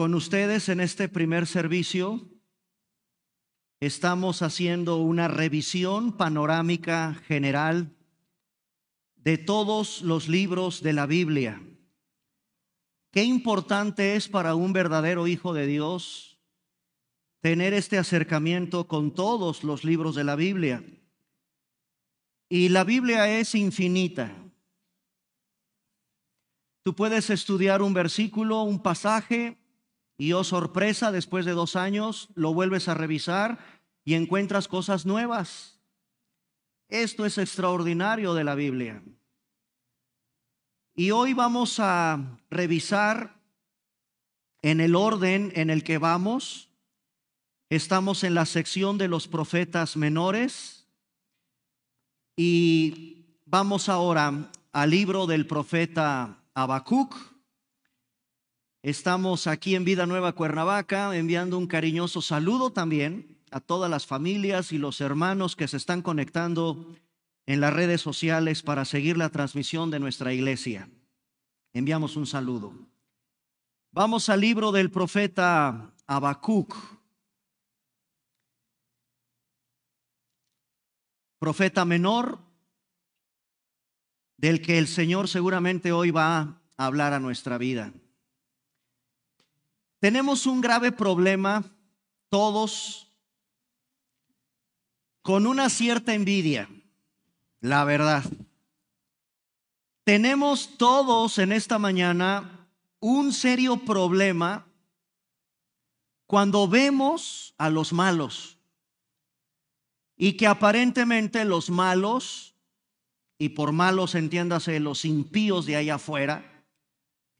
Con ustedes en este primer servicio estamos haciendo una revisión panorámica general de todos los libros de la Biblia. Qué importante es para un verdadero hijo de Dios tener este acercamiento con todos los libros de la Biblia. Y la Biblia es infinita. Tú puedes estudiar un versículo, un pasaje, y oh sorpresa, después de dos años lo vuelves a revisar y encuentras cosas nuevas. Esto es extraordinario de la Biblia. Y hoy vamos a revisar en el orden en el que vamos. Estamos en la sección de los profetas menores y vamos ahora al libro del profeta Habacuc. Estamos aquí en Vida Nueva Cuernavaca enviando un cariñoso saludo también a todas las familias y los hermanos que se están conectando en las redes sociales para seguir la transmisión de nuestra iglesia. Enviamos un saludo. Vamos al libro del profeta Habacuc. Profeta menor del que el Señor seguramente hoy va a hablar a nuestra vida. Tenemos un grave problema, todos, con una cierta envidia, la verdad. Tenemos todos en esta mañana un serio problema cuando vemos a los malos y que aparentemente los malos, y por malos entiéndase los impíos de allá afuera,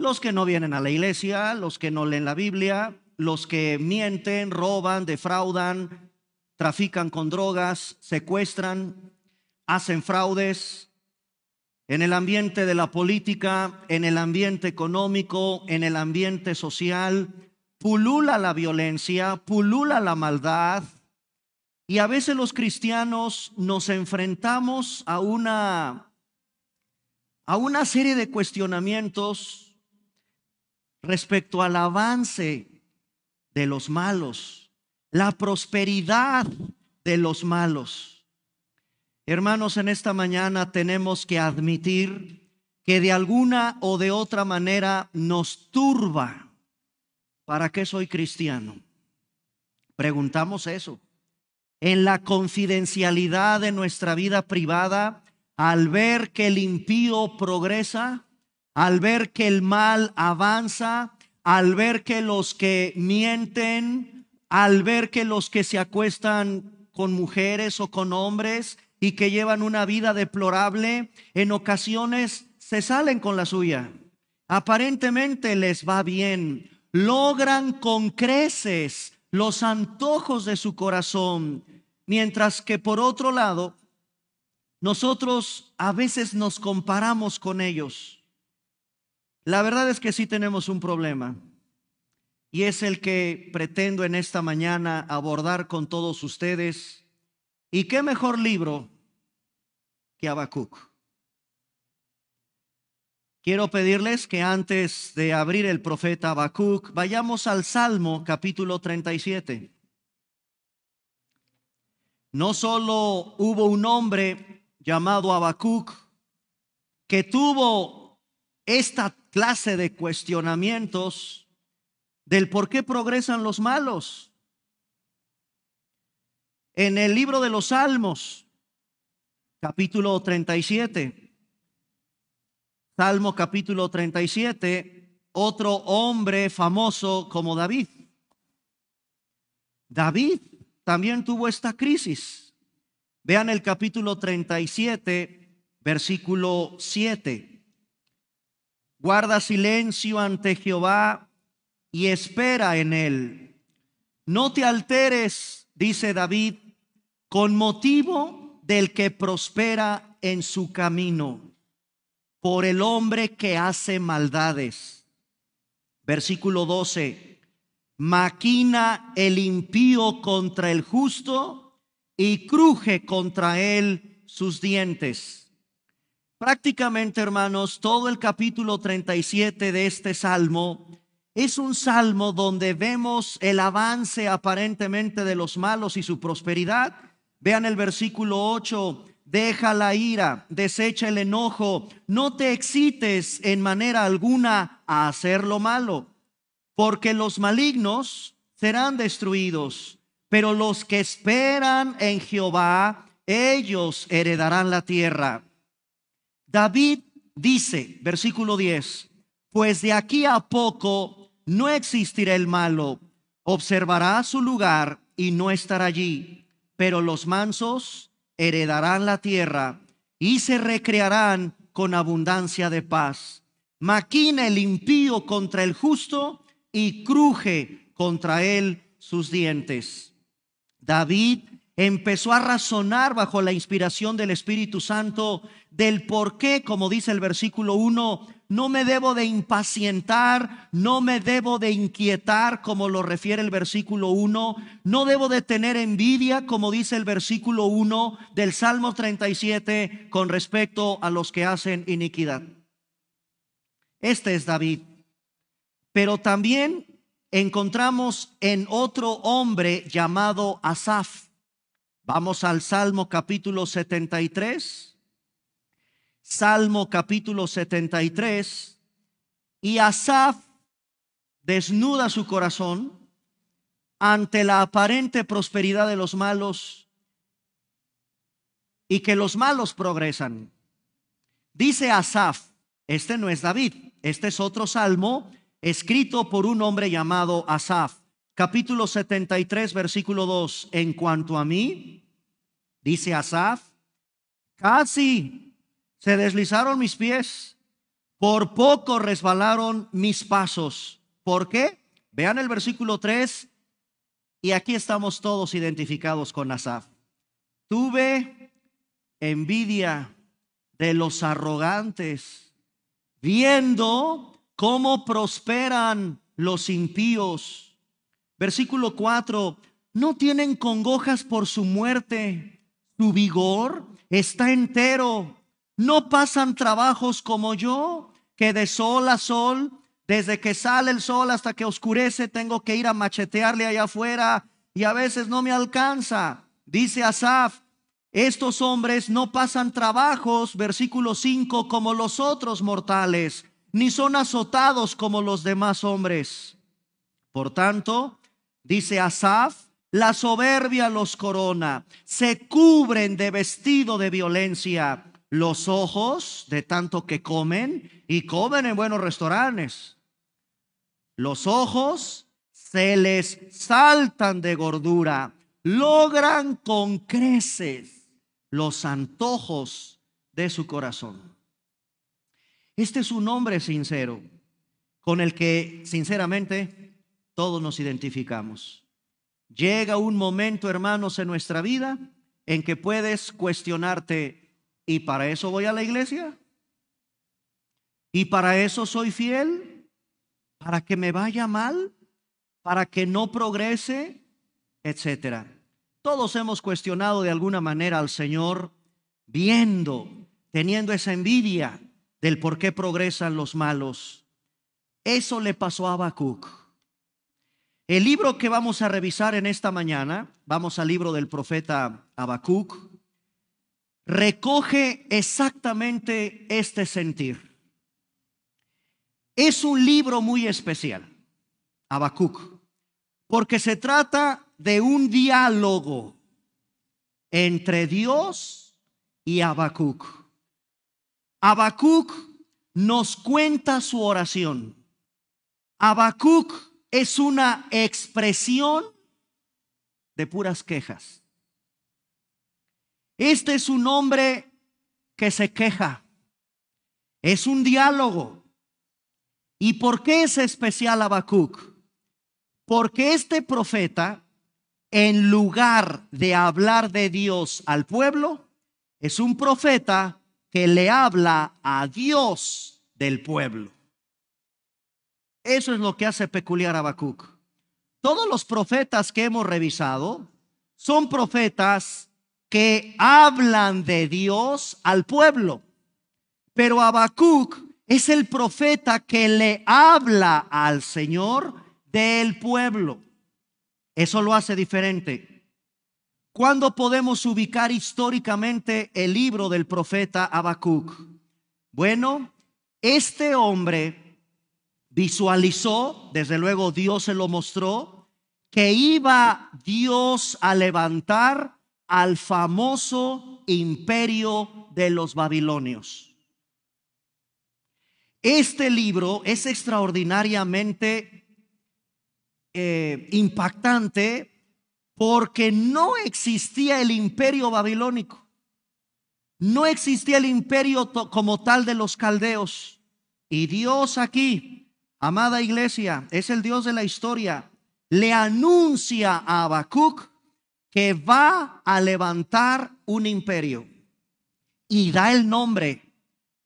los que no vienen a la iglesia, los que no leen la Biblia, los que mienten, roban, defraudan, trafican con drogas, secuestran, hacen fraudes, en el ambiente de la política, en el ambiente económico, en el ambiente social, pulula la violencia, pulula la maldad. Y a veces los cristianos nos enfrentamos a una, a una serie de cuestionamientos respecto al avance de los malos, la prosperidad de los malos. Hermanos, en esta mañana tenemos que admitir que de alguna o de otra manera nos turba. ¿Para qué soy cristiano? Preguntamos eso. En la confidencialidad de nuestra vida privada, al ver que el impío progresa, al ver que el mal avanza, al ver que los que mienten, al ver que los que se acuestan con mujeres o con hombres y que llevan una vida deplorable, en ocasiones se salen con la suya. Aparentemente les va bien, logran con creces los antojos de su corazón, mientras que por otro lado, nosotros a veces nos comparamos con ellos la verdad es que sí tenemos un problema y es el que pretendo en esta mañana abordar con todos ustedes. ¿Y qué mejor libro que Habacuc? Quiero pedirles que antes de abrir el profeta Habacuc, vayamos al Salmo capítulo 37. No solo hubo un hombre llamado Habacuc que tuvo esta clase de cuestionamientos del por qué progresan los malos. En el libro de los Salmos, capítulo 37, Salmo capítulo 37, otro hombre famoso como David. David también tuvo esta crisis. Vean el capítulo 37, versículo 7. Guarda silencio ante Jehová y espera en él. No te alteres, dice David, con motivo del que prospera en su camino, por el hombre que hace maldades. Versículo 12. Maquina el impío contra el justo y cruje contra él sus dientes. Prácticamente, hermanos, todo el capítulo 37 de este salmo es un salmo donde vemos el avance aparentemente de los malos y su prosperidad. Vean el versículo 8, deja la ira, desecha el enojo, no te excites en manera alguna a hacer lo malo, porque los malignos serán destruidos, pero los que esperan en Jehová, ellos heredarán la tierra. David dice, versículo 10, pues de aquí a poco no existirá el malo, observará su lugar y no estará allí, pero los mansos heredarán la tierra y se recrearán con abundancia de paz. Maquina el impío contra el justo y cruje contra él sus dientes. David empezó a razonar bajo la inspiración del Espíritu Santo del por qué, como dice el versículo 1, no me debo de impacientar, no me debo de inquietar, como lo refiere el versículo 1, no debo de tener envidia, como dice el versículo 1 del Salmo 37, con respecto a los que hacen iniquidad. Este es David. Pero también encontramos en otro hombre llamado Asaf. Vamos al Salmo capítulo 73. Salmo capítulo 73, y Asaf desnuda su corazón ante la aparente prosperidad de los malos y que los malos progresan. Dice Asaf, este no es David, este es otro salmo escrito por un hombre llamado Asaf. Capítulo 73, versículo 2. En cuanto a mí, dice Asaf, casi se deslizaron mis pies, por poco resbalaron mis pasos. ¿Por qué? Vean el versículo 3 y aquí estamos todos identificados con Asaf. Tuve envidia de los arrogantes, viendo cómo prosperan los impíos. Versículo 4, no tienen congojas por su muerte, su vigor está entero no pasan trabajos como yo, que de sol a sol, desde que sale el sol hasta que oscurece, tengo que ir a machetearle allá afuera y a veces no me alcanza. Dice Asaf, estos hombres no pasan trabajos, versículo 5, como los otros mortales, ni son azotados como los demás hombres. Por tanto, dice Asaf, la soberbia los corona, se cubren de vestido de violencia los ojos de tanto que comen y comen en buenos restaurantes. Los ojos se les saltan de gordura, logran con creces los antojos de su corazón. Este es un hombre sincero con el que sinceramente todos nos identificamos. Llega un momento, hermanos, en nuestra vida en que puedes cuestionarte ¿Y para eso voy a la iglesia? ¿Y para eso soy fiel? ¿Para que me vaya mal? ¿Para que no progrese? Etcétera. Todos hemos cuestionado de alguna manera al Señor viendo, teniendo esa envidia del por qué progresan los malos. Eso le pasó a Habacuc. El libro que vamos a revisar en esta mañana, vamos al libro del profeta Habacuc recoge exactamente este sentir. Es un libro muy especial, Habacuc, porque se trata de un diálogo entre Dios y Habacuc. Habacuc nos cuenta su oración. Habacuc es una expresión de puras quejas. Este es un hombre que se queja. Es un diálogo. ¿Y por qué es especial Habacuc? Porque este profeta, en lugar de hablar de Dios al pueblo, es un profeta que le habla a Dios del pueblo. Eso es lo que hace peculiar a Habacuc. Todos los profetas que hemos revisado son profetas que hablan de Dios al pueblo. Pero Habacuc es el profeta que le habla al Señor del pueblo. Eso lo hace diferente. ¿Cuándo podemos ubicar históricamente el libro del profeta Habacuc? Bueno, este hombre visualizó, desde luego Dios se lo mostró, que iba Dios a levantar al famoso imperio de los babilonios. Este libro es extraordinariamente eh, impactante porque no existía el imperio babilónico, no existía el imperio como tal de los caldeos. Y Dios aquí, amada iglesia, es el Dios de la historia, le anuncia a Habacuc que va a levantar un imperio y da el nombre.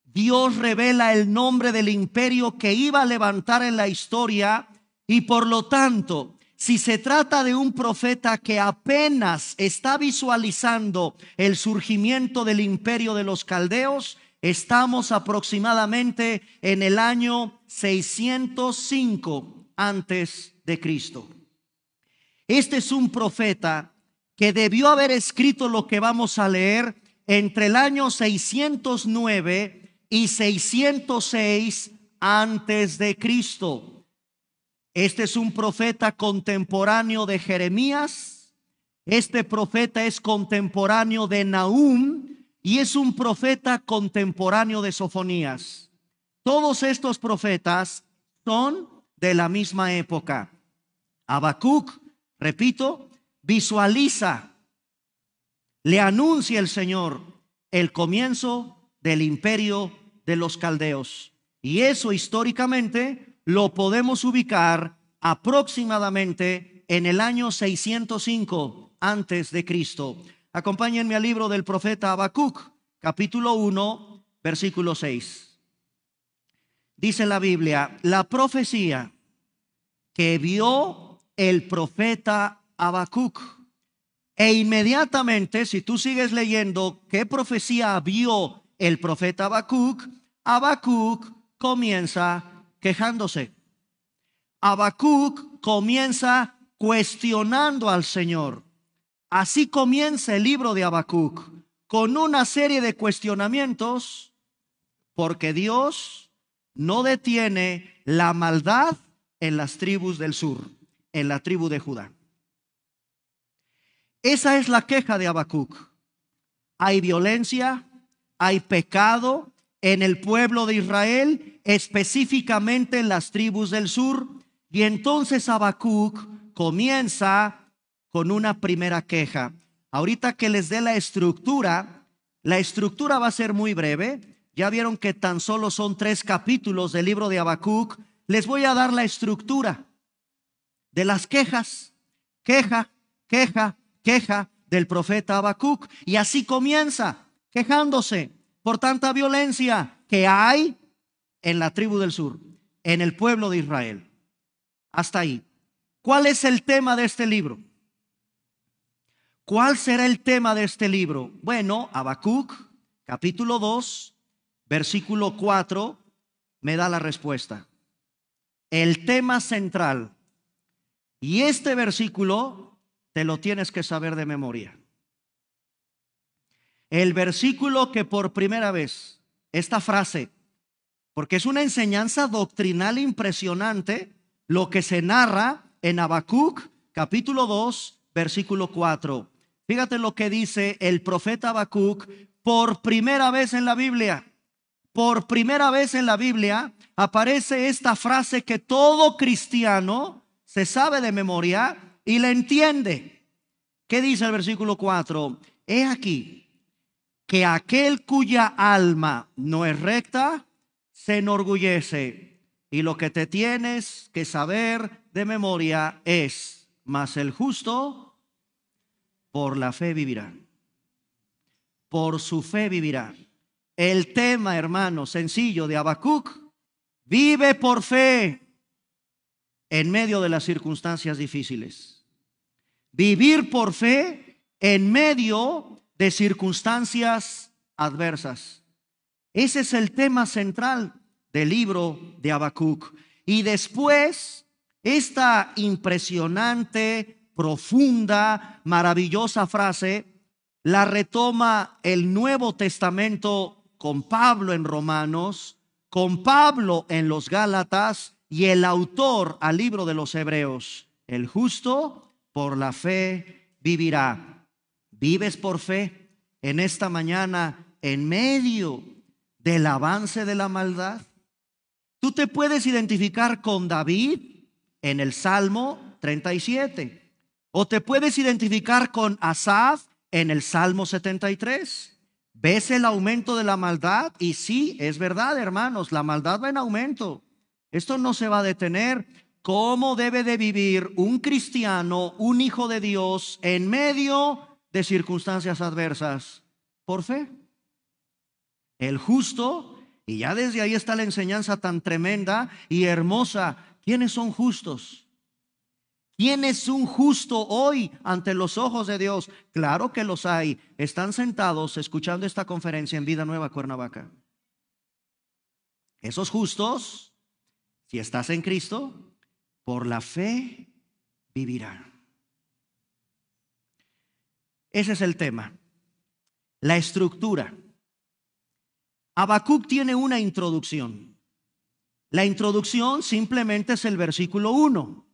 Dios revela el nombre del imperio que iba a levantar en la historia y por lo tanto, si se trata de un profeta que apenas está visualizando el surgimiento del imperio de los caldeos, estamos aproximadamente en el año 605 antes de Cristo. Este es un profeta que debió haber escrito lo que vamos a leer entre el año 609 y 606 antes de Cristo. Este es un profeta contemporáneo de Jeremías, este profeta es contemporáneo de Nahum y es un profeta contemporáneo de Sofonías. Todos estos profetas son de la misma época. Habacuc, repito, visualiza, le anuncia el Señor el comienzo del imperio de los caldeos. Y eso históricamente lo podemos ubicar aproximadamente en el año 605 antes de Cristo. Acompáñenme al libro del profeta Habacuc, capítulo 1, versículo 6. Dice la Biblia, la profecía que vio el profeta Habacuc. E inmediatamente, si tú sigues leyendo qué profecía vio el profeta Habacuc, Habacuc comienza quejándose. Habacuc comienza cuestionando al Señor. Así comienza el libro de Habacuc, con una serie de cuestionamientos, porque Dios no detiene la maldad en las tribus del sur, en la tribu de Judá. Esa es la queja de Habacuc. Hay violencia, hay pecado en el pueblo de Israel, específicamente en las tribus del sur. Y entonces Habacuc comienza con una primera queja. Ahorita que les dé la estructura, la estructura va a ser muy breve. Ya vieron que tan solo son tres capítulos del libro de Habacuc. Les voy a dar la estructura de las quejas. Queja, queja, queja del profeta Habacuc. Y así comienza, quejándose por tanta violencia que hay en la tribu del sur, en el pueblo de Israel. Hasta ahí. ¿Cuál es el tema de este libro? ¿Cuál será el tema de este libro? Bueno, Habacuc, capítulo 2, versículo 4, me da la respuesta. El tema central. Y este versículo te lo tienes que saber de memoria. El versículo que por primera vez, esta frase, porque es una enseñanza doctrinal impresionante lo que se narra en Habacuc capítulo 2, versículo 4. Fíjate lo que dice el profeta Habacuc por primera vez en la Biblia. Por primera vez en la Biblia aparece esta frase que todo cristiano se sabe de memoria y le entiende. ¿Qué dice el versículo 4? He aquí que aquel cuya alma no es recta se enorgullece y lo que te tienes que saber de memoria es, Más el justo por la fe vivirá. Por su fe vivirá. El tema, hermano, sencillo de Abacuc vive por fe en medio de las circunstancias difíciles. Vivir por fe en medio de circunstancias adversas. Ese es el tema central del libro de Habacuc. Y después, esta impresionante, profunda, maravillosa frase la retoma el Nuevo Testamento con Pablo en Romanos, con Pablo en los Gálatas y el autor al libro de los Hebreos. El justo por la fe vivirá. ¿Vives por fe en esta mañana en medio del avance de la maldad? Tú te puedes identificar con David en el Salmo 37 o te puedes identificar con Asaf en el Salmo 73. ¿Ves el aumento de la maldad? Y sí, es verdad, hermanos, la maldad va en aumento. Esto no se va a detener cómo debe de vivir un cristiano, un hijo de Dios, en medio de circunstancias adversas. Por fe. El justo, y ya desde ahí está la enseñanza tan tremenda y hermosa, ¿quiénes son justos? ¿Quién es un justo hoy ante los ojos de Dios? Claro que los hay. Están sentados escuchando esta conferencia en Vida Nueva Cuernavaca. Esos justos, si estás en Cristo, por la fe vivirá. Ese es el tema. La estructura. Habacuc tiene una introducción. La introducción simplemente es el versículo 1,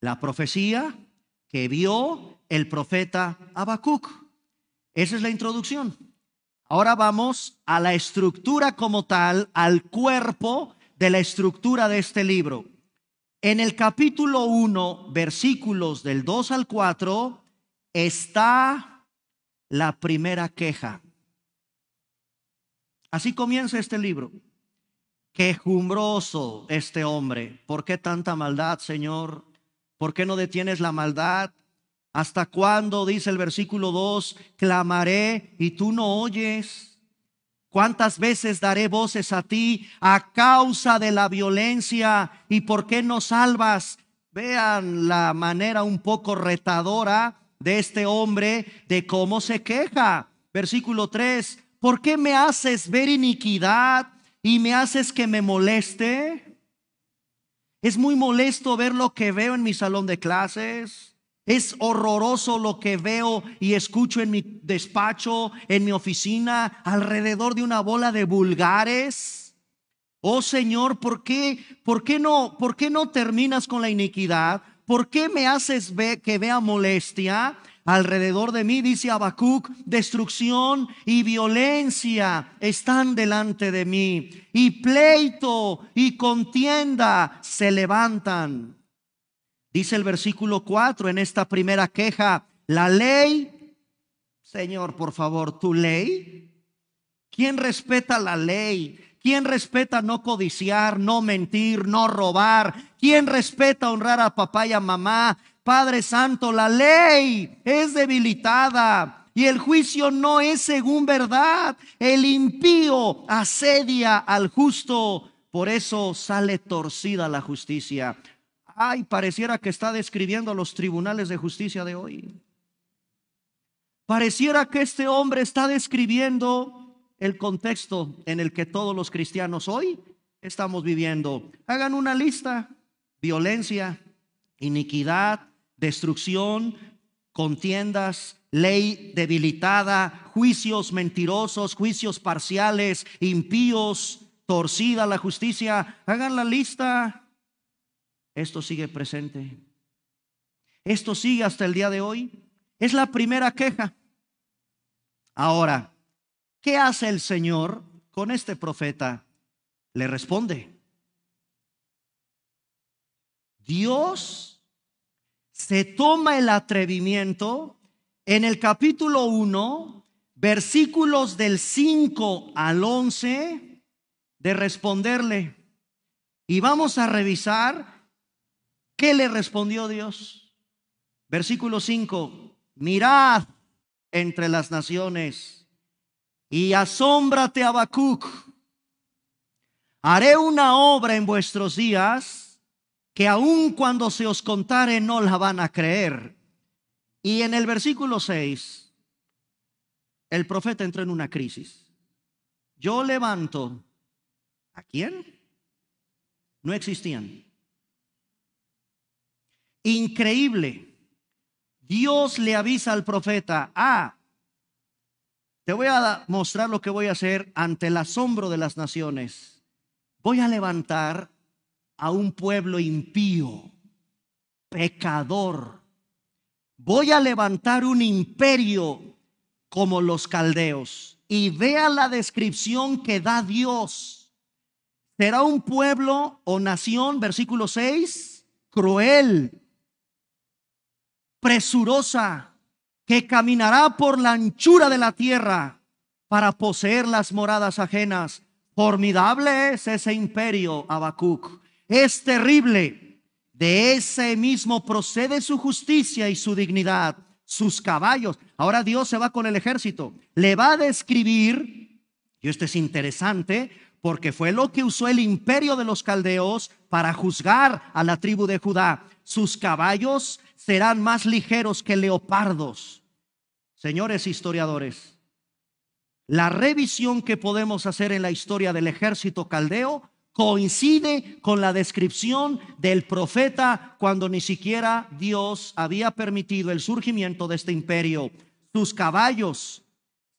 la profecía que vio el profeta Habacuc. Esa es la introducción. Ahora vamos a la estructura como tal, al cuerpo de la estructura de este libro. En el capítulo 1, versículos del 2 al 4, está la primera queja. Así comienza este libro. Quejumbroso este hombre. ¿Por qué tanta maldad, Señor? ¿Por qué no detienes la maldad? ¿Hasta cuándo, dice el versículo 2, clamaré y tú no oyes? ¿Cuántas veces daré voces a ti a causa de la violencia? ¿Y por qué no salvas? Vean la manera un poco retadora de este hombre de cómo se queja. Versículo 3, ¿por qué me haces ver iniquidad y me haces que me moleste? Es muy molesto ver lo que veo en mi salón de clases, es horroroso lo que veo y escucho en mi despacho, en mi oficina, alrededor de una bola de vulgares. Oh Señor, ¿por qué, por qué no, por qué no terminas con la iniquidad? ¿Por qué me haces ver que vea molestia? Alrededor de mí, dice Abacuc: destrucción y violencia están delante de mí, y pleito y contienda se levantan. Dice el versículo 4 en esta primera queja, la ley, Señor, por favor, tu ley. ¿Quién respeta la ley? ¿Quién respeta no codiciar, no mentir, no robar? ¿Quién respeta honrar a papá y a mamá? Padre Santo, la ley es debilitada y el juicio no es según verdad. El impío asedia al justo, por eso sale torcida la justicia. Ay, pareciera que está describiendo los tribunales de justicia de hoy. Pareciera que este hombre está describiendo el contexto en el que todos los cristianos hoy estamos viviendo. Hagan una lista. Violencia, iniquidad, destrucción, contiendas, ley debilitada, juicios mentirosos, juicios parciales, impíos, torcida la justicia. Hagan la lista. Esto sigue presente. Esto sigue hasta el día de hoy. Es la primera queja. Ahora, ¿qué hace el Señor con este profeta? Le responde. Dios se toma el atrevimiento en el capítulo 1, versículos del 5 al 11, de responderle. Y vamos a revisar ¿Qué le respondió Dios? Versículo 5, mirad entre las naciones y asómbrate Habacuc. Haré una obra en vuestros días que aun cuando se os contare no la van a creer. Y en el versículo 6, el profeta entró en una crisis. Yo levanto. ¿A quién? No existían increíble. Dios le avisa al profeta, ah, te voy a mostrar lo que voy a hacer ante el asombro de las naciones. Voy a levantar a un pueblo impío, pecador. Voy a levantar un imperio como los caldeos. Y vea la descripción que da Dios. Será un pueblo o nación, versículo 6, cruel, presurosa, que caminará por la anchura de la tierra para poseer las moradas ajenas. Formidable es ese imperio, abacuc Es terrible. De ese mismo procede su justicia y su dignidad, sus caballos. Ahora Dios se va con el ejército. Le va a describir, y esto es interesante, porque fue lo que usó el imperio de los caldeos para juzgar a la tribu de Judá. Sus caballos serán más ligeros que leopardos. Señores historiadores, la revisión que podemos hacer en la historia del ejército caldeo coincide con la descripción del profeta cuando ni siquiera Dios había permitido el surgimiento de este imperio. Sus caballos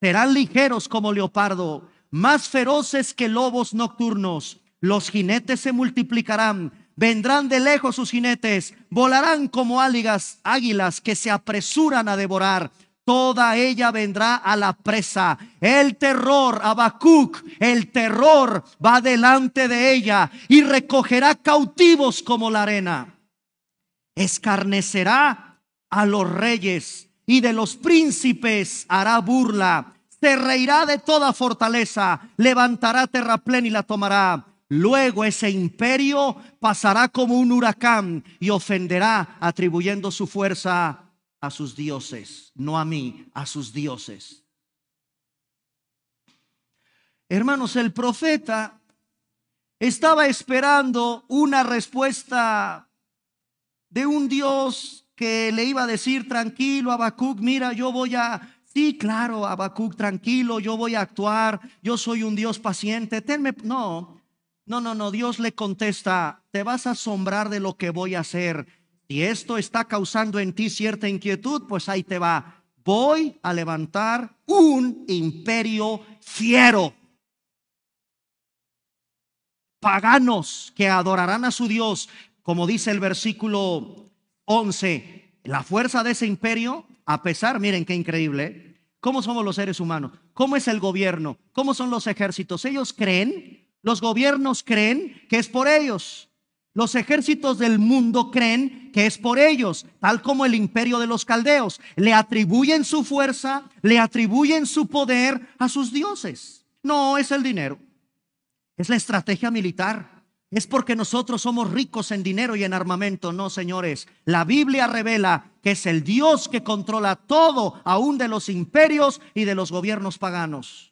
serán ligeros como leopardo, más feroces que lobos nocturnos. Los jinetes se multiplicarán, Vendrán de lejos sus jinetes, volarán como águilas que se apresuran a devorar. Toda ella vendrá a la presa. El terror, Abacuc, el terror va delante de ella y recogerá cautivos como la arena. Escarnecerá a los reyes y de los príncipes hará burla. Se reirá de toda fortaleza, levantará terraplén y la tomará Luego ese imperio pasará como un huracán y ofenderá atribuyendo su fuerza a sus dioses, no a mí, a sus dioses. Hermanos, el profeta estaba esperando una respuesta de un Dios que le iba a decir, tranquilo, Abacuc, mira, yo voy a Sí, claro, Abacuc, tranquilo, yo voy a actuar, yo soy un Dios paciente. Tenme, no, no, no, no, Dios le contesta, te vas a asombrar de lo que voy a hacer. Y esto está causando en ti cierta inquietud, pues ahí te va. Voy a levantar un imperio fiero. Paganos que adorarán a su Dios, como dice el versículo 11. La fuerza de ese imperio, a pesar, miren qué increíble, ¿eh? ¿cómo somos los seres humanos? ¿Cómo es el gobierno? ¿Cómo son los ejércitos? Ellos creen los gobiernos creen que es por ellos. Los ejércitos del mundo creen que es por ellos, tal como el imperio de los caldeos. Le atribuyen su fuerza, le atribuyen su poder a sus dioses. No es el dinero, es la estrategia militar. Es porque nosotros somos ricos en dinero y en armamento. No, señores, la Biblia revela que es el Dios que controla todo, aún de los imperios y de los gobiernos paganos.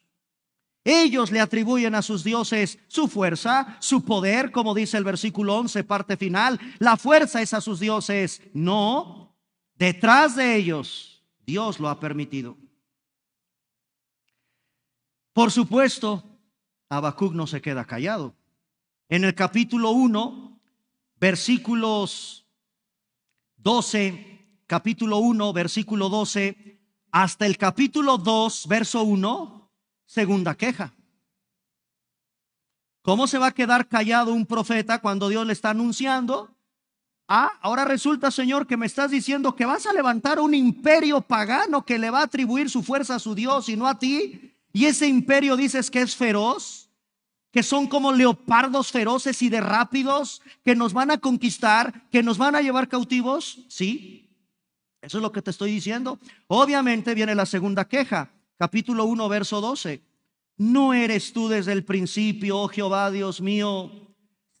Ellos le atribuyen a sus dioses su fuerza, su poder, como dice el versículo 11, parte final. La fuerza es a sus dioses. No, detrás de ellos Dios lo ha permitido. Por supuesto, Abacuc no se queda callado. En el capítulo 1, versículos 12, capítulo 1, versículo 12, hasta el capítulo 2, verso 1, Segunda queja. ¿Cómo se va a quedar callado un profeta cuando Dios le está anunciando? Ah, ahora resulta, Señor, que me estás diciendo que vas a levantar un imperio pagano que le va a atribuir su fuerza a su Dios y no a ti. Y ese imperio dices que es feroz, que son como leopardos feroces y de rápidos, que nos van a conquistar, que nos van a llevar cautivos. Sí, eso es lo que te estoy diciendo. Obviamente viene la segunda queja capítulo 1, verso 12. No eres tú desde el principio, oh Jehová Dios mío,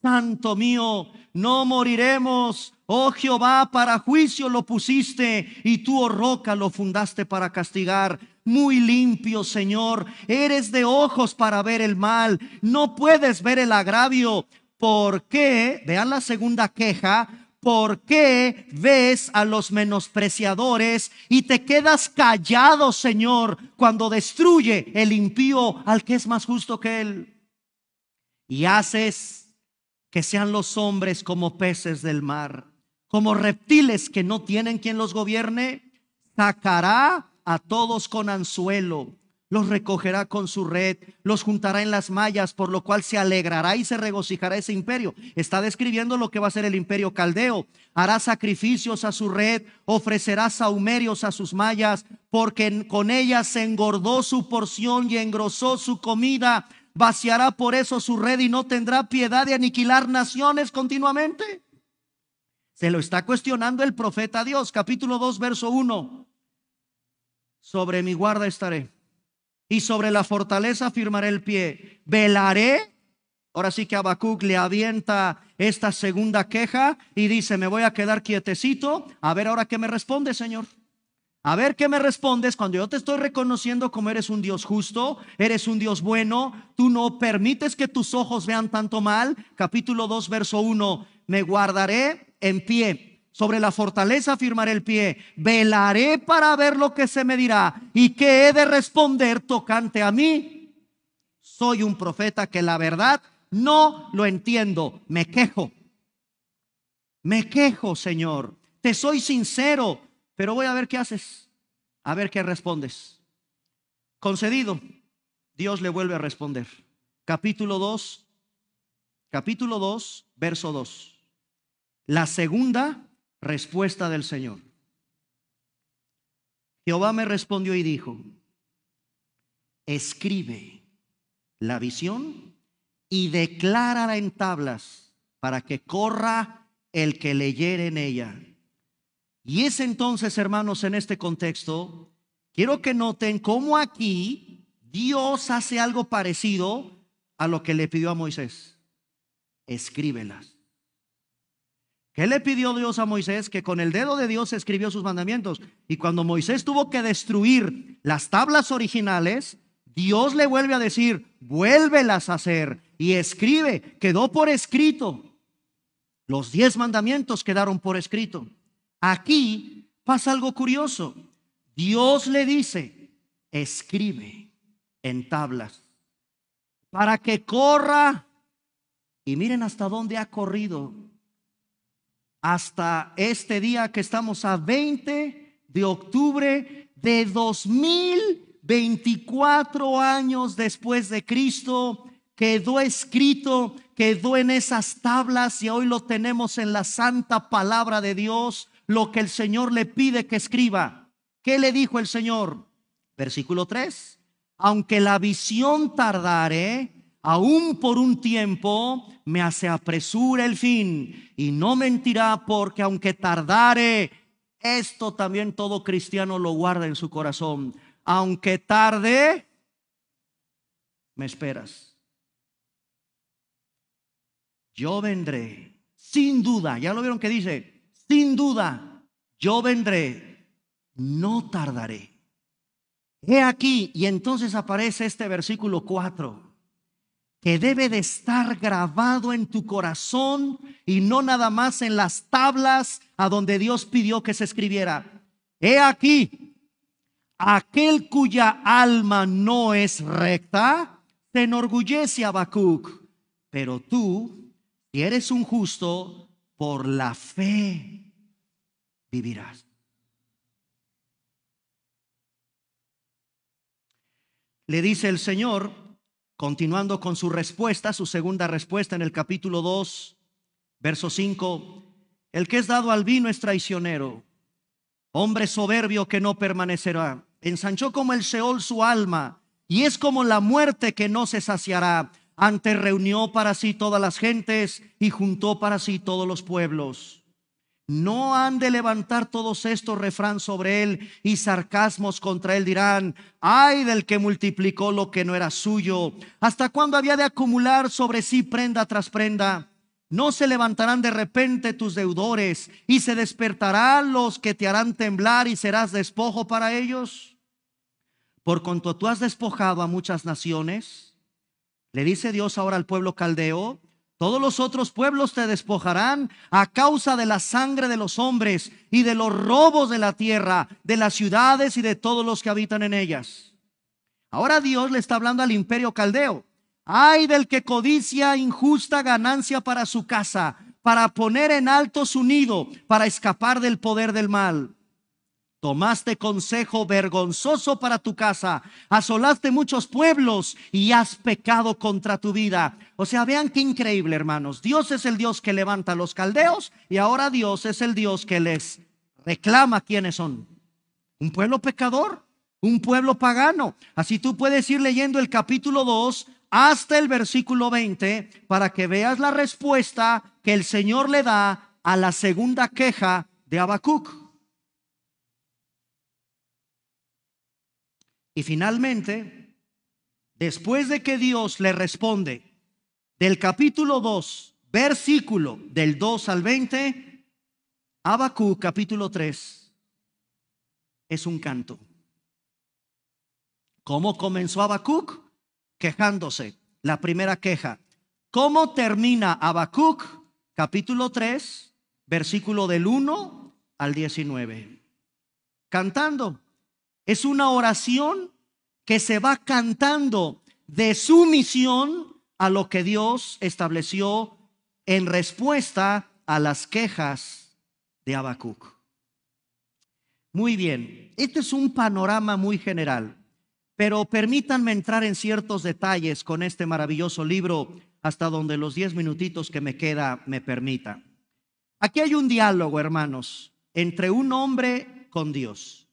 santo mío, no moriremos. Oh Jehová, para juicio lo pusiste y tú, oh roca, lo fundaste para castigar. Muy limpio, Señor, eres de ojos para ver el mal, no puedes ver el agravio. ¿Por qué? Vean la segunda queja. ¿por qué ves a los menospreciadores y te quedas callado, Señor, cuando destruye el impío al que es más justo que él? Y haces que sean los hombres como peces del mar, como reptiles que no tienen quien los gobierne, sacará a todos con anzuelo los recogerá con su red, los juntará en las mallas, por lo cual se alegrará y se regocijará ese imperio. Está describiendo lo que va a ser el imperio caldeo. Hará sacrificios a su red, ofrecerá saumerios a sus mallas, porque con ellas se engordó su porción y engrosó su comida. Vaciará por eso su red y no tendrá piedad de aniquilar naciones continuamente. Se lo está cuestionando el profeta Dios, capítulo 2, verso 1. Sobre mi guarda estaré y sobre la fortaleza firmaré el pie. Velaré. Ahora sí que Abacuc le avienta esta segunda queja y dice, me voy a quedar quietecito. A ver ahora qué me responde, Señor. A ver qué me respondes cuando yo te estoy reconociendo como eres un Dios justo, eres un Dios bueno, tú no permites que tus ojos vean tanto mal. Capítulo 2, verso 1, me guardaré en pie sobre la fortaleza firmaré el pie, velaré para ver lo que se me dirá y qué he de responder tocante a mí. Soy un profeta que la verdad no lo entiendo, me quejo. Me quejo, Señor. Te soy sincero, pero voy a ver qué haces, a ver qué respondes. Concedido, Dios le vuelve a responder. Capítulo 2, capítulo 2, verso 2. La segunda Respuesta del Señor. Jehová me respondió y dijo, escribe la visión y declárala en tablas para que corra el que leyere en ella. Y es entonces, hermanos, en este contexto, quiero que noten cómo aquí Dios hace algo parecido a lo que le pidió a Moisés. Escríbelas. ¿Qué le pidió Dios a Moisés? Que con el dedo de Dios escribió sus mandamientos. Y cuando Moisés tuvo que destruir las tablas originales, Dios le vuelve a decir, vuélvelas a hacer y escribe. Quedó por escrito. Los diez mandamientos quedaron por escrito. Aquí pasa algo curioso. Dios le dice, escribe en tablas para que corra. Y miren hasta dónde ha corrido hasta este día que estamos a 20 de octubre de 2024 años después de Cristo, quedó escrito, quedó en esas tablas y hoy lo tenemos en la santa palabra de Dios, lo que el Señor le pide que escriba. ¿Qué le dijo el Señor? Versículo 3. Aunque la visión tardare, aún por un tiempo me hace apresura el fin y no mentirá porque aunque tardare, esto también todo cristiano lo guarda en su corazón. Aunque tarde, me esperas. Yo vendré, sin duda, ya lo vieron que dice, sin duda, yo vendré, no tardaré. He aquí, y entonces aparece este versículo 4 que debe de estar grabado en tu corazón y no nada más en las tablas a donde Dios pidió que se escribiera. He aquí, aquel cuya alma no es recta, te enorgullece Abacuc. pero tú, si eres un justo, por la fe vivirás. Le dice el Señor, Continuando con su respuesta, su segunda respuesta en el capítulo 2, verso 5, el que es dado al vino es traicionero, hombre soberbio que no permanecerá. Ensanchó como el seol su alma, y es como la muerte que no se saciará. Antes reunió para sí todas las gentes y juntó para sí todos los pueblos. No han de levantar todos estos refrán sobre él y sarcasmos contra él dirán, ay del que multiplicó lo que no era suyo, ¿hasta cuándo había de acumular sobre sí prenda tras prenda? No se levantarán de repente tus deudores y se despertarán los que te harán temblar y serás despojo para ellos. Por cuanto tú has despojado a muchas naciones, le dice Dios ahora al pueblo caldeo, todos los otros pueblos te despojarán a causa de la sangre de los hombres y de los robos de la tierra, de las ciudades y de todos los que habitan en ellas. Ahora Dios le está hablando al imperio caldeo. Ay del que codicia injusta ganancia para su casa, para poner en alto su nido, para escapar del poder del mal. Tomaste consejo vergonzoso para tu casa, asolaste muchos pueblos y has pecado contra tu vida. O sea, vean qué increíble, hermanos. Dios es el Dios que levanta a los caldeos y ahora Dios es el Dios que les reclama quiénes son. Un pueblo pecador, un pueblo pagano. Así tú puedes ir leyendo el capítulo 2 hasta el versículo 20 para que veas la respuesta que el Señor le da a la segunda queja de Habacuc. Y finalmente, después de que Dios le responde del capítulo 2, versículo del 2 al 20, Abacú capítulo 3 es un canto. ¿Cómo comenzó Habacuc? Quejándose. La primera queja. ¿Cómo termina Habacuc? Capítulo 3, versículo del 1 al 19. Cantando. Es una oración que se va cantando de sumisión a lo que Dios estableció en respuesta a las quejas de Habacuc. Muy bien, este es un panorama muy general, pero permítanme entrar en ciertos detalles con este maravilloso libro hasta donde los diez minutitos que me queda me permitan. Aquí hay un diálogo, hermanos, entre un hombre con Dios.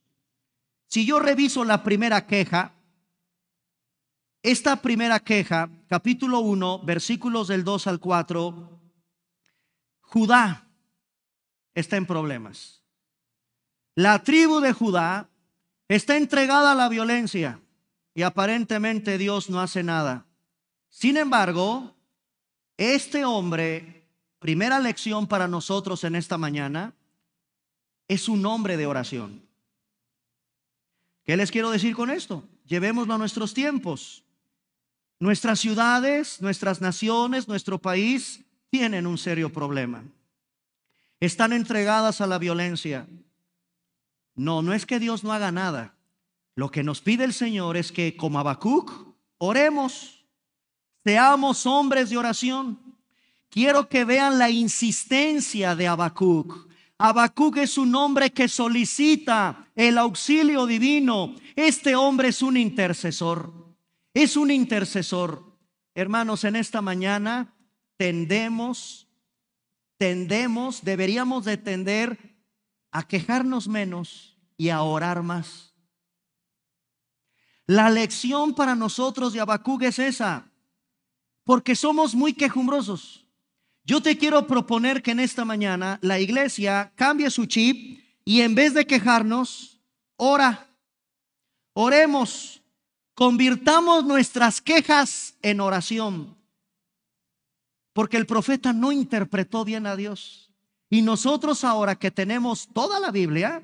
Si yo reviso la primera queja, esta primera queja, capítulo 1, versículos del 2 al 4, Judá está en problemas. La tribu de Judá está entregada a la violencia y aparentemente Dios no hace nada. Sin embargo, este hombre, primera lección para nosotros en esta mañana, es un hombre de oración. ¿Qué les quiero decir con esto? Llevémoslo a nuestros tiempos. Nuestras ciudades, nuestras naciones, nuestro país tienen un serio problema. Están entregadas a la violencia. No, no es que Dios no haga nada. Lo que nos pide el Señor es que, como Habacuc, oremos, seamos hombres de oración. Quiero que vean la insistencia de Habacuc. Habacuc es un hombre que solicita, el auxilio divino. Este hombre es un intercesor, es un intercesor. Hermanos, en esta mañana tendemos, tendemos, deberíamos de tender a quejarnos menos y a orar más. La lección para nosotros de Abacú es esa, porque somos muy quejumbrosos. Yo te quiero proponer que en esta mañana la iglesia cambie su chip y en vez de quejarnos, ora, oremos, convirtamos nuestras quejas en oración. Porque el profeta no interpretó bien a Dios. Y nosotros ahora que tenemos toda la Biblia,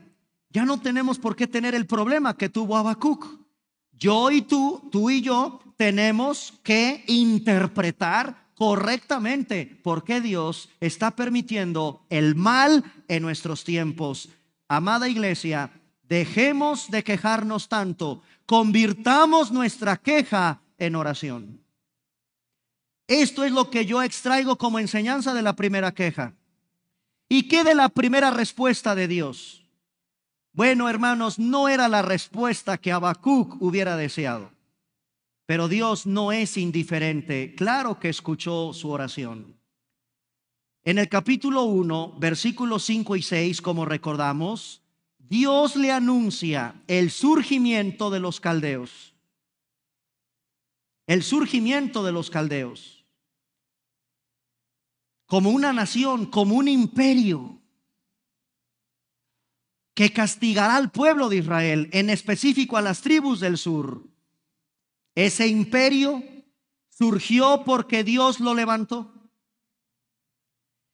ya no tenemos por qué tener el problema que tuvo Habacuc. Yo y tú, tú y yo, tenemos que interpretar correctamente Porque Dios está permitiendo el mal en nuestros tiempos. Amada iglesia, dejemos de quejarnos tanto, convirtamos nuestra queja en oración. Esto es lo que yo extraigo como enseñanza de la primera queja. ¿Y qué de la primera respuesta de Dios? Bueno, hermanos, no era la respuesta que Abacuc hubiera deseado. Pero Dios no es indiferente. Claro que escuchó su oración. En el capítulo 1, versículos 5 y 6, como recordamos, Dios le anuncia el surgimiento de los caldeos. El surgimiento de los caldeos. Como una nación, como un imperio que castigará al pueblo de Israel, en específico a las tribus del sur. Ese imperio surgió porque Dios lo levantó.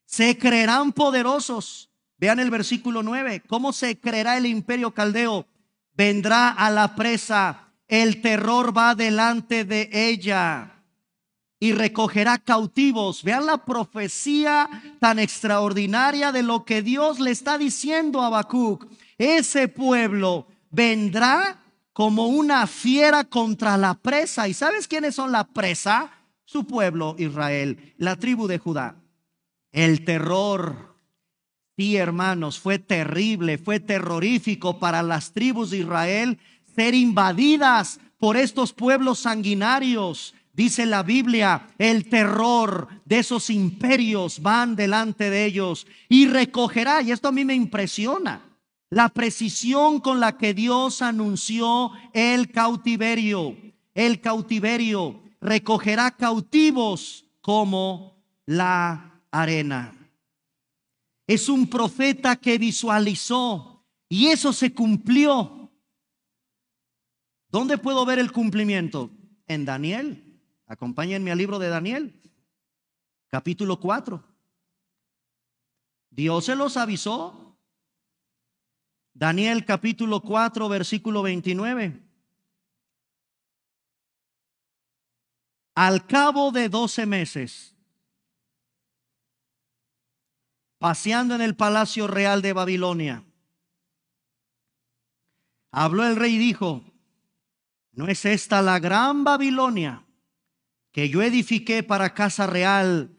Se creerán poderosos. Vean el versículo 9. ¿Cómo se creerá el imperio caldeo? Vendrá a la presa. El terror va delante de ella y recogerá cautivos. Vean la profecía tan extraordinaria de lo que Dios le está diciendo a Habacuc. Ese pueblo vendrá como una fiera contra la presa. ¿Y sabes quiénes son la presa? Su pueblo Israel, la tribu de Judá. El terror, sí hermanos, fue terrible, fue terrorífico para las tribus de Israel ser invadidas por estos pueblos sanguinarios. Dice la Biblia, el terror de esos imperios van delante de ellos y recogerá, y esto a mí me impresiona, la precisión con la que Dios anunció el cautiverio. El cautiverio recogerá cautivos como la arena. Es un profeta que visualizó y eso se cumplió. ¿Dónde puedo ver el cumplimiento? En Daniel. Acompáñenme al libro de Daniel, capítulo 4. Dios se los avisó. Daniel capítulo 4, versículo 29. Al cabo de 12 meses, paseando en el palacio real de Babilonia. Habló el rey y dijo, ¿no es esta la gran Babilonia que yo edifiqué para casa real?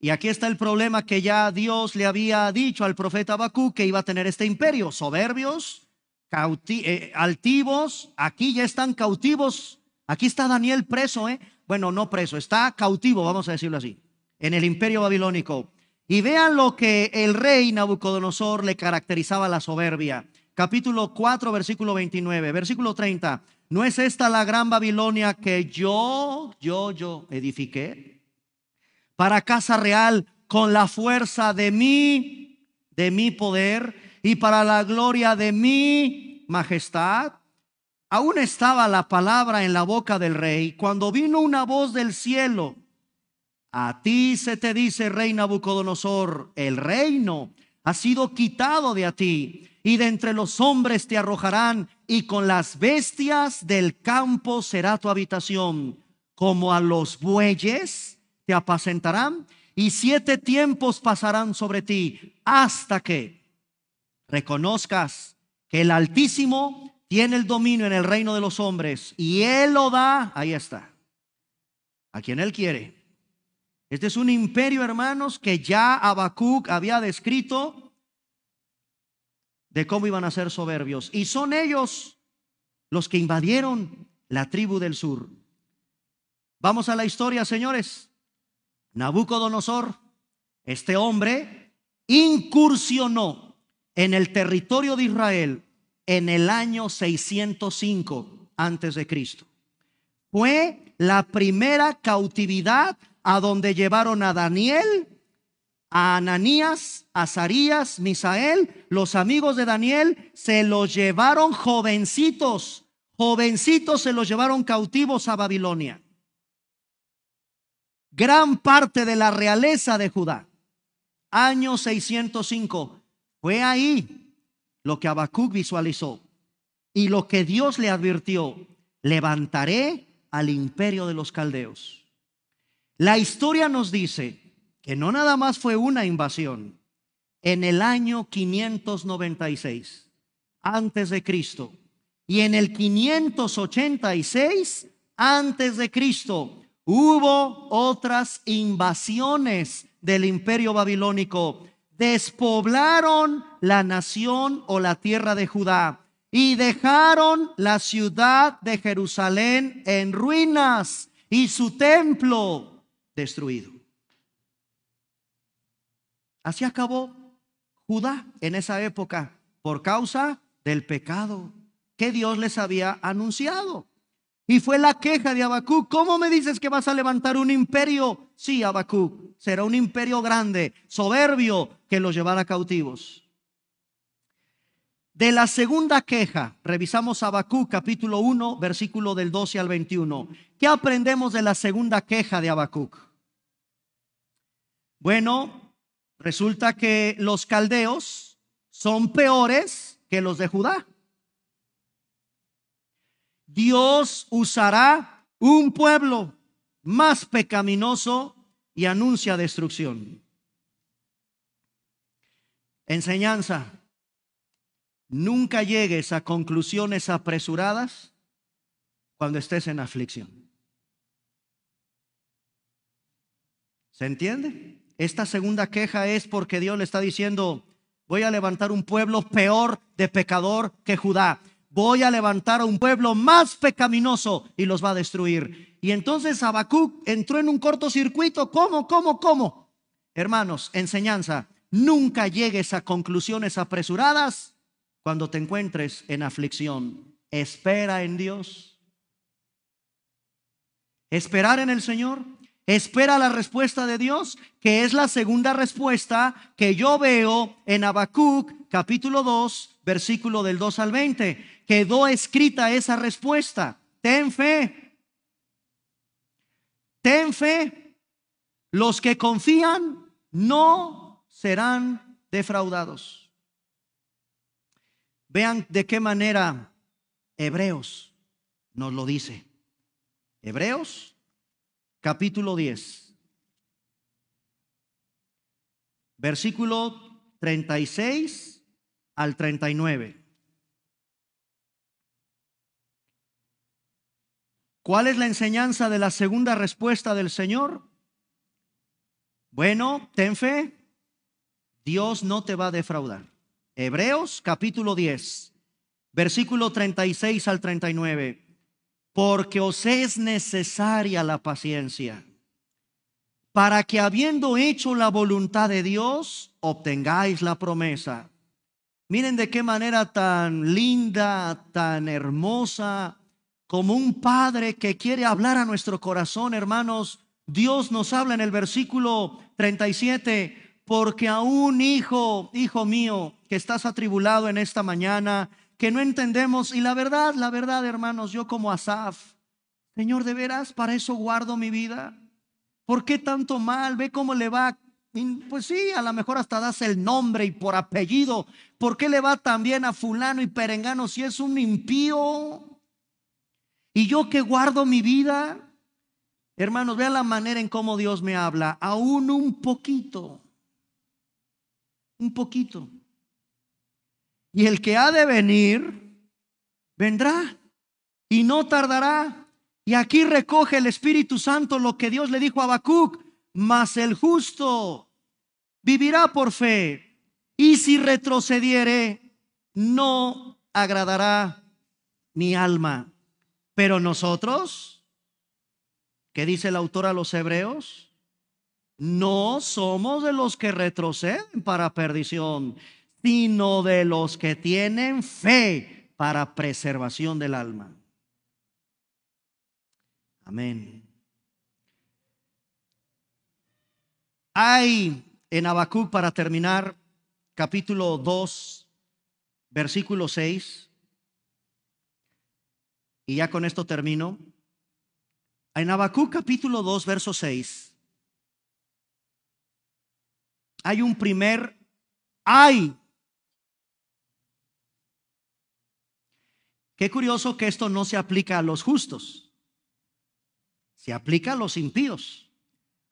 Y aquí está el problema que ya Dios le había dicho al profeta Bacú que iba a tener este imperio, soberbios, eh, altivos, aquí ya están cautivos, aquí está Daniel preso, ¿eh? bueno, no preso, está cautivo, vamos a decirlo así, en el imperio babilónico. Y vean lo que el rey Nabucodonosor le caracterizaba la soberbia. Capítulo 4, versículo 29, versículo 30. ¿No es esta la gran Babilonia que yo, yo, yo edifiqué? Para casa real con la fuerza de mí, de mi poder y para la gloria de mi majestad. Aún estaba la palabra en la boca del rey cuando vino una voz del cielo a ti se te dice, rey Nabucodonosor, el reino ha sido quitado de a ti, y de entre los hombres te arrojarán, y con las bestias del campo será tu habitación, como a los bueyes te apacentarán, y siete tiempos pasarán sobre ti, hasta que reconozcas que el Altísimo tiene el dominio en el reino de los hombres, y Él lo da, ahí está, a quien Él quiere este es un imperio, hermanos, que ya Habacuc había descrito de cómo iban a ser soberbios. Y son ellos los que invadieron la tribu del sur. Vamos a la historia, señores. Nabucodonosor, este hombre, incursionó en el territorio de Israel en el año 605 antes de Cristo. Fue la primera cautividad a donde llevaron a Daniel, a Ananías, A Azarías, Misael, los amigos de Daniel, se los llevaron jovencitos, jovencitos se los llevaron cautivos a Babilonia. Gran parte de la realeza de Judá, año 605, fue ahí lo que Abacuc visualizó y lo que Dios le advirtió, levantaré al imperio de los caldeos. La historia nos dice que no nada más fue una invasión. En el año 596 antes de Cristo y en el 586 antes de Cristo hubo otras invasiones del imperio babilónico. Despoblaron la nación o la tierra de Judá y dejaron la ciudad de Jerusalén en ruinas y su templo destruido. Así acabó Judá en esa época por causa del pecado que Dios les había anunciado. Y fue la queja de Abacú, ¿cómo me dices que vas a levantar un imperio? Sí, Abacú, será un imperio grande, soberbio, que los llevará cautivos. De la segunda queja, revisamos Abacú capítulo 1, versículo del 12 al 21. ¿Qué aprendemos de la segunda queja de abacú bueno, resulta que los caldeos son peores que los de Judá. Dios usará un pueblo más pecaminoso y anuncia destrucción. Enseñanza. Nunca llegues a conclusiones apresuradas cuando estés en aflicción. ¿Se entiende? Esta segunda queja es porque Dios le está diciendo, voy a levantar un pueblo peor de pecador que Judá. Voy a levantar a un pueblo más pecaminoso y los va a destruir. Y entonces Habacuc entró en un cortocircuito. ¿Cómo, cómo, cómo? Hermanos, enseñanza, nunca llegues a conclusiones apresuradas cuando te encuentres en aflicción. Espera en Dios. Esperar en el Señor Espera la respuesta de Dios, que es la segunda respuesta que yo veo en Habacuc capítulo 2, versículo del 2 al 20. Quedó escrita esa respuesta. Ten fe. Ten fe. Los que confían no serán defraudados. Vean de qué manera Hebreos nos lo dice. Hebreos capítulo 10, versículo 36 al 39. ¿Cuál es la enseñanza de la segunda respuesta del Señor? Bueno, ten fe, Dios no te va a defraudar. Hebreos capítulo 10, versículo 36 al 39 porque os es necesaria la paciencia, para que habiendo hecho la voluntad de Dios, obtengáis la promesa. Miren de qué manera tan linda, tan hermosa, como un padre que quiere hablar a nuestro corazón, hermanos. Dios nos habla en el versículo 37, porque a un hijo, hijo mío, que estás atribulado en esta mañana, que no entendemos. Y la verdad, la verdad, hermanos, yo como Asaf, Señor, de veras, para eso guardo mi vida. ¿Por qué tanto mal? Ve cómo le va. Pues sí, a lo mejor hasta das el nombre y por apellido. ¿Por qué le va También a fulano y perengano si es un impío? Y yo que guardo mi vida. Hermanos, Vea la manera en cómo Dios me habla. Aún un poquito. Un poquito. Y el que ha de venir, vendrá y no tardará. Y aquí recoge el Espíritu Santo lo que Dios le dijo a Habacuc, mas el justo vivirá por fe, y si retrocediere, no agradará mi alma. Pero nosotros, que dice el autor a los hebreos? No somos de los que retroceden para perdición, sino de los que tienen fe para preservación del alma. Amén. Hay en Habacuc, para terminar, capítulo 2, versículo 6, y ya con esto termino. En Habacuc, capítulo 2, verso 6, hay un primer, hay Qué curioso que esto no se aplica a los justos. Se aplica a los impíos,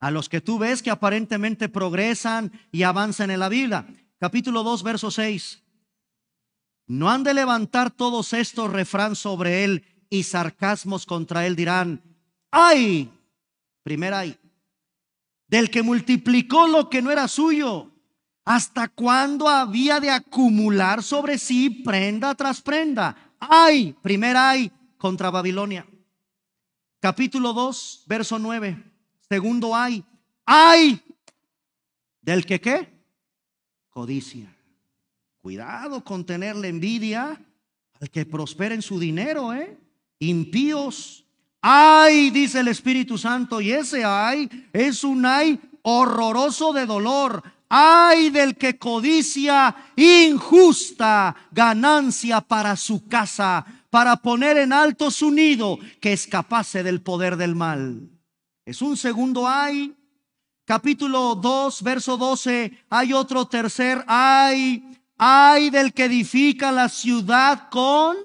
a los que tú ves que aparentemente progresan y avanzan en la vida. Capítulo 2, verso 6. No han de levantar todos estos refrán sobre él y sarcasmos contra él dirán, ay, primera ay, del que multiplicó lo que no era suyo, hasta cuándo había de acumular sobre sí prenda tras prenda Ay, primer ay contra Babilonia. Capítulo 2, verso 9. Segundo ay. Ay del que qué? Codicia. Cuidado con tener la envidia al que prospera en su dinero, ¿eh? Impíos. Ay, dice el Espíritu Santo, y ese ay es un ay horroroso de dolor. Ay del que codicia injusta ganancia para su casa, para poner en alto su nido, que escapase del poder del mal. Es un segundo ay. Capítulo 2, verso 12, hay otro tercer ay. Ay del que edifica la ciudad con...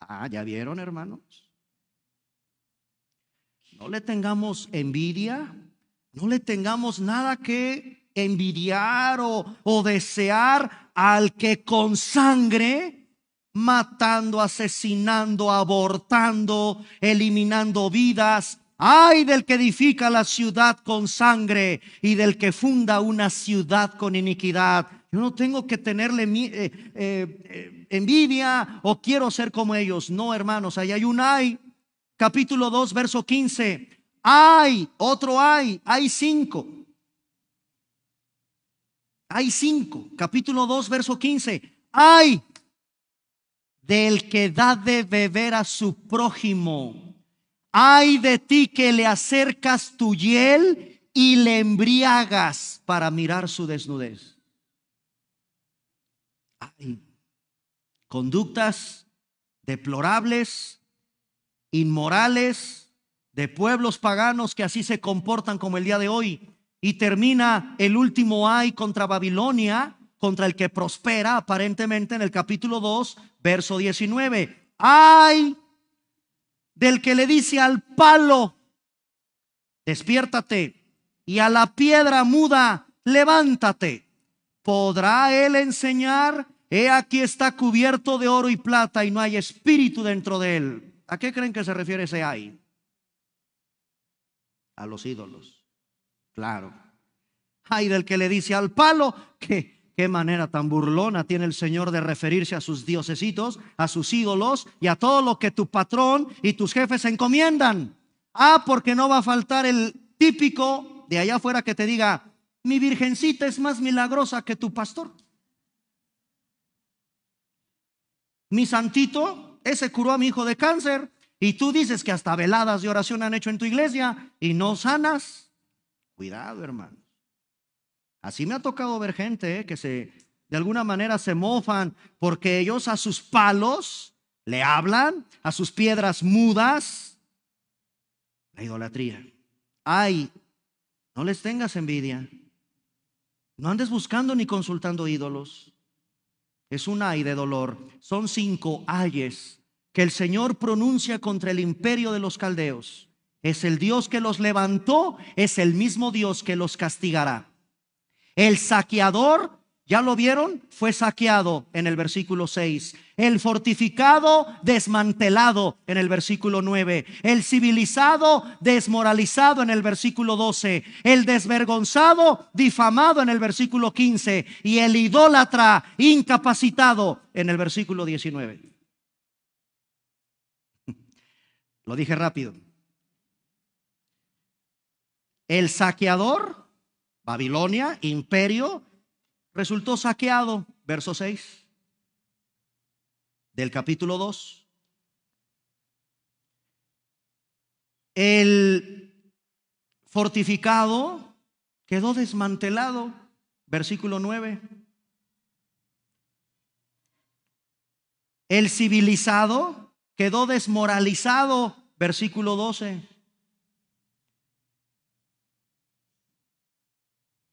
Ah, ya vieron, hermanos. No le tengamos envidia no le tengamos nada que envidiar o, desear al que con sangre matando, asesinando, abortando, eliminando vidas. Ay del que edifica la ciudad con sangre y del que funda una ciudad con iniquidad. Yo no tengo que tenerle eh, eh, envidia o quiero ser como ellos. No, hermanos, ahí hay un ay. Capítulo 2, verso 15. Hay, otro hay, hay cinco. Hay cinco. Capítulo 2, verso 15. Hay del que da de beber a su prójimo. Hay de ti que le acercas tu hiel y le embriagas para mirar su desnudez. conductas deplorables, inmorales, de pueblos paganos que así se comportan como el día de hoy. Y termina el último ay contra Babilonia, contra el que prospera aparentemente en el capítulo 2, verso 19. Ay del que le dice al palo, despiértate, y a la piedra muda, levántate. ¿Podrá él enseñar? He aquí está cubierto de oro y plata y no hay espíritu dentro de él. ¿A qué creen que se refiere ese ay? a los ídolos. Claro. Ay del que le dice al palo que qué manera tan burlona tiene el Señor de referirse a sus diosesitos, a sus ídolos y a todo lo que tu patrón y tus jefes encomiendan. Ah, porque no va a faltar el típico de allá afuera que te diga, mi virgencita es más milagrosa que tu pastor. Mi santito, ese curó a mi hijo de cáncer, y tú dices que hasta veladas de oración han hecho en tu iglesia y no sanas. Cuidado, hermano. Así me ha tocado ver gente eh, que se, de alguna manera se mofan porque ellos a sus palos le hablan, a sus piedras mudas. La idolatría. Ay, no les tengas envidia. No andes buscando ni consultando ídolos. Es un ay de dolor. Son cinco ayes que el Señor pronuncia contra el imperio de los caldeos. Es el Dios que los levantó, es el mismo Dios que los castigará. El saqueador, ya lo vieron, fue saqueado en el versículo 6. El fortificado, desmantelado en el versículo 9. El civilizado, desmoralizado en el versículo 12. El desvergonzado, difamado en el versículo 15. Y el idólatra, incapacitado en el versículo 19. Lo dije rápido. El saqueador, Babilonia, imperio, resultó saqueado, verso 6 del capítulo 2. El fortificado quedó desmantelado, versículo 9. El civilizado quedó desmoralizado, versículo 12.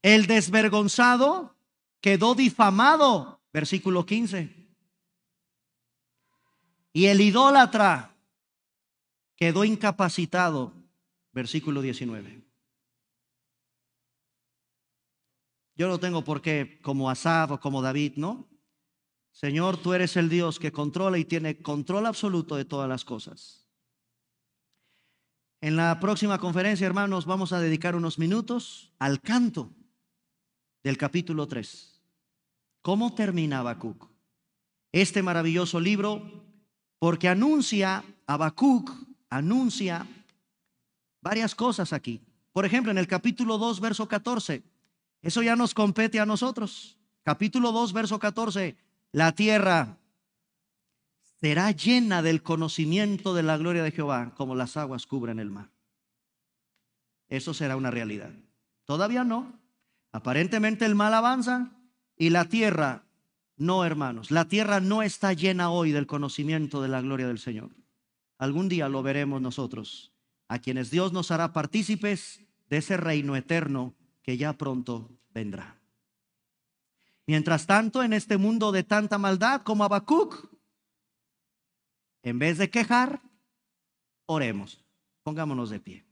El desvergonzado quedó difamado, versículo 15. Y el idólatra quedó incapacitado, versículo 19. Yo no tengo por qué, como Asaf o como David, ¿no? Señor, tú eres el Dios que controla y tiene control absoluto de todas las cosas. En la próxima conferencia, hermanos, vamos a dedicar unos minutos al canto del capítulo 3. ¿Cómo termina Habacuc? Este maravilloso libro, porque anuncia, a Habacuc anuncia varias cosas aquí. Por ejemplo, en el capítulo 2, verso 14, eso ya nos compete a nosotros. Capítulo 2, verso 14 la tierra será llena del conocimiento de la gloria de Jehová como las aguas cubren el mar. Eso será una realidad. Todavía no. Aparentemente el mal avanza y la tierra, no hermanos, la tierra no está llena hoy del conocimiento de la gloria del Señor. Algún día lo veremos nosotros, a quienes Dios nos hará partícipes de ese reino eterno que ya pronto vendrá. Mientras tanto, en este mundo de tanta maldad como Habacuc, en vez de quejar, oremos. Pongámonos de pie.